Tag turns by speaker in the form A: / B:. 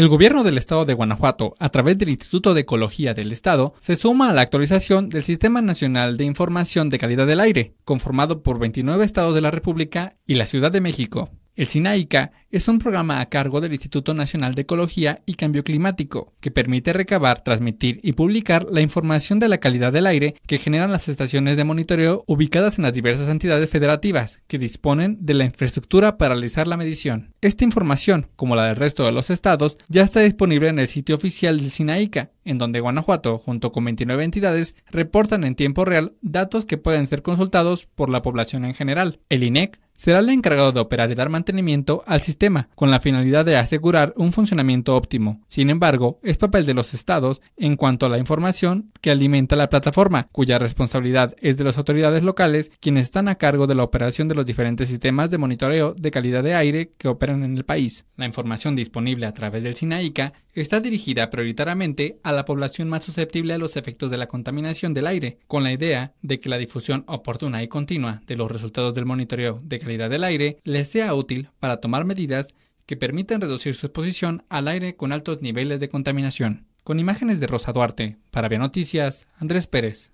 A: El gobierno del estado de Guanajuato, a través del Instituto de Ecología del Estado, se suma a la actualización del Sistema Nacional de Información de Calidad del Aire, conformado por 29 estados de la República y la Ciudad de México. El SINAICA es un programa a cargo del Instituto Nacional de Ecología y Cambio Climático, que permite recabar, transmitir y publicar la información de la calidad del aire que generan las estaciones de monitoreo ubicadas en las diversas entidades federativas, que disponen de la infraestructura para realizar la medición. Esta información, como la del resto de los estados, ya está disponible en el sitio oficial del SINAICA, en donde Guanajuato, junto con 29 entidades, reportan en tiempo real datos que pueden ser consultados por la población en general. El INEC será el encargado de operar y dar mantenimiento al sistema, con la finalidad de asegurar un funcionamiento óptimo. Sin embargo, es papel de los estados en cuanto a la información que alimenta la plataforma, cuya responsabilidad es de las autoridades locales, quienes están a cargo de la operación de los diferentes sistemas de monitoreo de calidad de aire que operan en el país. La información disponible a través del SINAICA está dirigida prioritariamente a la población más susceptible a los efectos de la contaminación del aire, con la idea de que la difusión oportuna y continua de los resultados del monitoreo de calidad del aire les sea útil para tomar medidas que permitan reducir su exposición al aire con altos niveles de contaminación. Con imágenes de Rosa Duarte, para Bien Noticias, Andrés Pérez.